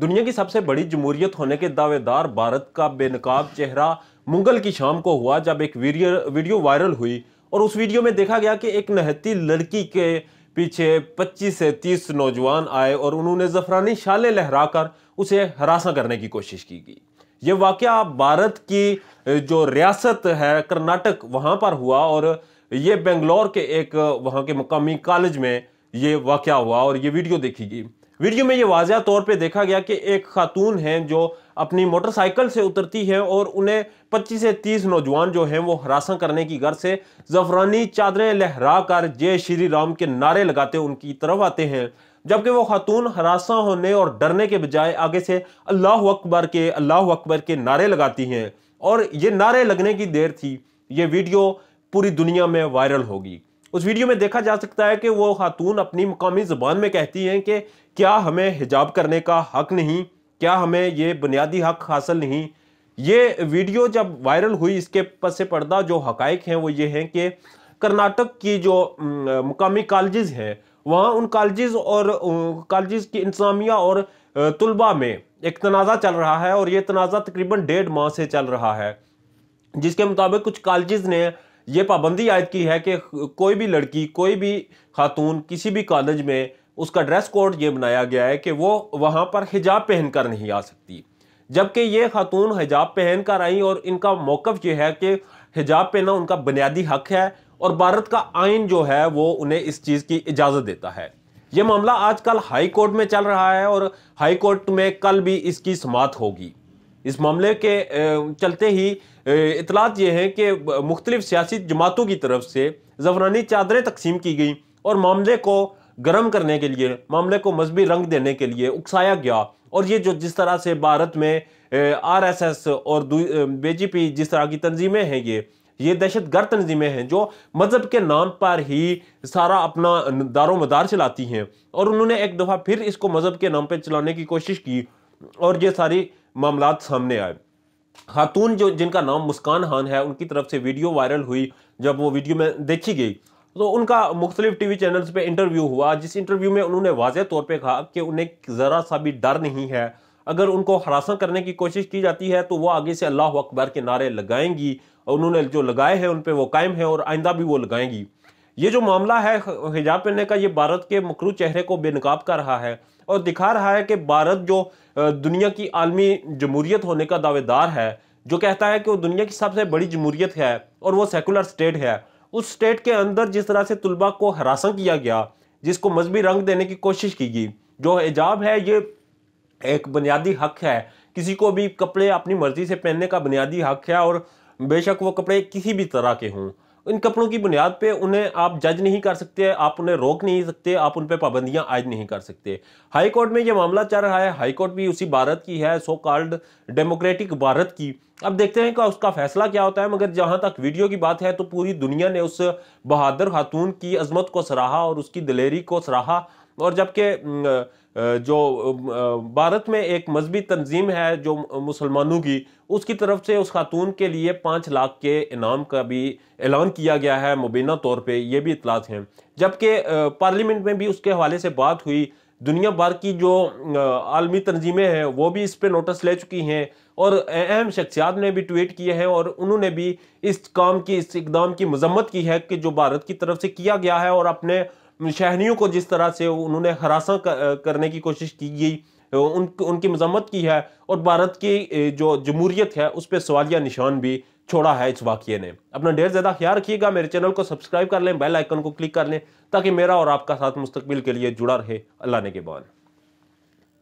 दुनिया की सबसे बड़ी जमहूरियत होने के दावेदार भारत का बेनकाब चेहरा मुगल की शाम को हुआ जब एक वीडियो वायरल हुई और उस वीडियो में देखा गया कि एक नहती लड़की के पीछे 25 से 30 नौजवान आए और उन्होंने जफरानी शाले लहराकर उसे हरासा करने की कोशिश की गई ये वाक्य भारत की जो रियासत है कर्नाटक वहाँ पर हुआ और ये बेंगलोर के एक वहाँ के मकामी कॉलेज में ये वाक़ हुआ और ये वीडियो देखी गई वीडियो में ये वाजह तौर पे देखा गया कि एक खातून हैं जो अपनी मोटरसाइकिल से उतरती है और उन्हें 25 से 30 नौजवान जो हैं वो हरासा करने की गर्ज से जफरानी चादरें लहरा कर जय श्री राम के नारे लगाते उनकी तरफ आते हैं जबकि वो खातून हरासा होने और डरने के बजाय आगे से अल्लाह अकबर के अल्लाह अकबर के नारे लगाती हैं और ये नारे लगने की देर थी ये वीडियो पूरी दुनिया में वायरल होगी उस वीडियो में देखा जा सकता है कि वो खातून अपनी मकामी ज़ुबान में कहती हैं कि क्या हमें हिजाब करने का हक नहीं क्या हमें ये बुनियादी हक हासिल नहीं ये वीडियो जब वायरल हुई इसके पस पर्दा जो हकाइक हैं वो ये हैं कि कर्नाटक की जो मुकामी कॉलेज हैं वहाँ उन कॉलेज और कॉलेज की इंतज़ामिया और तलबा में एक तनाज़ा चल रहा है और ये तनाज़ा तकरीबन डेढ़ माह से चल रहा है जिसके मुताबिक कुछ कॉलेज ने ये पाबंदी आयद की है कि कोई भी लड़की कोई भी खातून किसी भी कॉलेज में उसका ड्रेस कोड ये बनाया गया है कि वो वहाँ पर हिजाब पहन कर नहीं आ सकती जबकि ये खातून हिजाब पहन कर आई और इनका मौक़ ये है कि हिजाब पहना उनका बुनियादी हक है और भारत का आइन जो है वो उन्हें इस चीज़ की इजाज़त देता है ये मामला आजकल हाई कोर्ट में चल रहा है और हाई कोर्ट में कल भी इसकी समात होगी इस मामले के चलते ही इतलात ये हैं कि मुख्तलिफ सियासी जमातों की तरफ से जफरानी चादरें तकसीम की गई और मामले को गर्म करने के लिए मामले को मजहबी रंग देने के लिए उकसाया गया और ये जो जिस तरह से भारत में आर एस एस और बीजेपी जिस तरह की तंजीमें हैं ये ये दहशत गर्द तनजीमें हैं जो मजहब के नाम पर ही सारा अपना दारो मदार चलाती हैं और उन्होंने एक दफ़ा फिर इसको मजहब के नाम पर चलाने की कोशिश की और ये सारी मामला सामने आए खातून जो जिनका नाम मुस्कान खान है उनकी तरफ से वीडियो वायरल हुई जब वो वीडियो में देखी गई तो उनका मुख्तलिफ टी वी चैनल्स पर इंटरव्यू हुआ जिस इंटरव्यू में उन्होंने वाजह तौर पर कहा कि उन्हें ज़रा सा भी डर नहीं है अगर उनको हरासा करने की कोशिश की जाती है तो वो आगे से अल्लाह अकबर के नारे लगाएंगी और उन्होंने जो लगाए हैं उन पर वो कायम है और आइंदा भी वो लगाएंगी ये जो मामला है हिजाब पहनने का ये भारत के मकरू चेहरे को बेनकाब कर रहा है और दिखा रहा है कि भारत जो दुनिया की आलमी जमहूरियत होने का दावेदार है जो कहता है कि वो दुनिया की सबसे बड़ी जमूरीत है और वो सेकुलर स्टेट है उस स्टेट के अंदर जिस तरह से तलबा को हरासा किया गया जिसको मजहबी रंग देने की कोशिश की गई जो हिजाब है ये एक बुनियादी हक है किसी को भी कपड़े अपनी मर्जी से पहनने का बुनियादी हक है और बेशक वो कपड़े किसी भी तरह के हों इन कपड़ों की बुनियाद पे उन्हें आप जज नहीं कर सकते आप उन्हें रोक नहीं सकते आप उन पर पाबंदियां आयद नहीं कर सकते हाई कोर्ट में यह मामला चल रहा है हाई कोर्ट भी उसी भारत की है सो कॉल्ड डेमोक्रेटिक भारत की अब देखते हैं कि उसका फैसला क्या होता है मगर जहां तक वीडियो की बात है तो पूरी दुनिया ने उस बहादुर खातून की अजमत को सराहा और उसकी दिलेरी को सराहा और जबकि जो भारत में एक मजहबी तंजीम है जो मुसलमानों की उसकी तरफ से उस खातून के लिए पाँच लाख के इनाम का भी ऐलान किया गया है मुबीना तौर पर यह भी इतलात हैं जबकि पार्लियामेंट में भी उसके हवाले से बात हुई दुनिया भर की जो आलमी तंजीमें हैं वो भी इस पर नोटिस ले चुकी हैं और अहम शख्सियात ने भी ट्वीट किए हैं और उन्होंने भी इस काम की इस इकदाम की मजम्मत की है कि जो भारत की तरफ से किया गया है और अपने शहरियों को जिस तरह से उन्होंने हरासा करने की कोशिश की गई उन उनकी मजम्मत की है और भारत की जो जमूरियत है उस पर सवालिया निशान भी छोड़ा है इस वाक्य ने अपना ढेर ज़्यादा ख्याल रखिएगा मेरे चैनल को सब्सक्राइब कर लें बेल आइकन को क्लिक कर लें ताकि मेरा और आपका साथ मुस्तबिल के लिए जुड़ा रहे अल्लाह ने के बाद